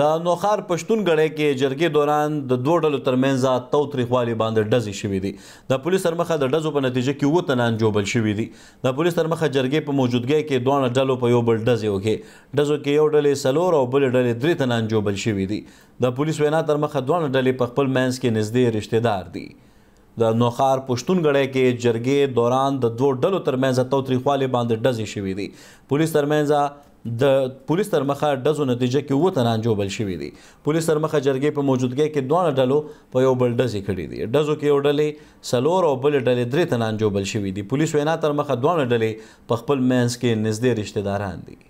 د نوخار پښتون غړې کې جرګې دوران د دوه ډلو ترمنځ تو تریخوالي باندې ډزې شوې دي د پولیس سرمخه د ډزو په نتیجه کې وو تنان جوړبل شوې دي د پولیس سرمخه جرګې په موجودګۍ کې دوه ډلو په یو بل ډزې وکړي ډزو کې یو ډلې سلور او بل ډلې درې تنان جوړبل شوې دي د پولیس وینا تر مخه دوه ډلې په خپل مینس کې نږدې رشتہ دار دي د نوخار پښتون غړې کې جرګې دوران د دوه ډلو ترمنځ تو تریخوالي باندې ډزې شوې دي پولیس ترمنځ د پولیس تر مخه دزو نتیجه کې وته نانجو بل شوې دي پولیس تر مخه جرګې په موجودګۍ کې دوه ډلو په یو بل دزې کړې دي دزو کې یو ډلې سلور او بل ډلې درې تنانجو بل شوې دي پولیس وینا تر مخه دوه ډلې په خپل مینس کې نږدې رشتہ داران دي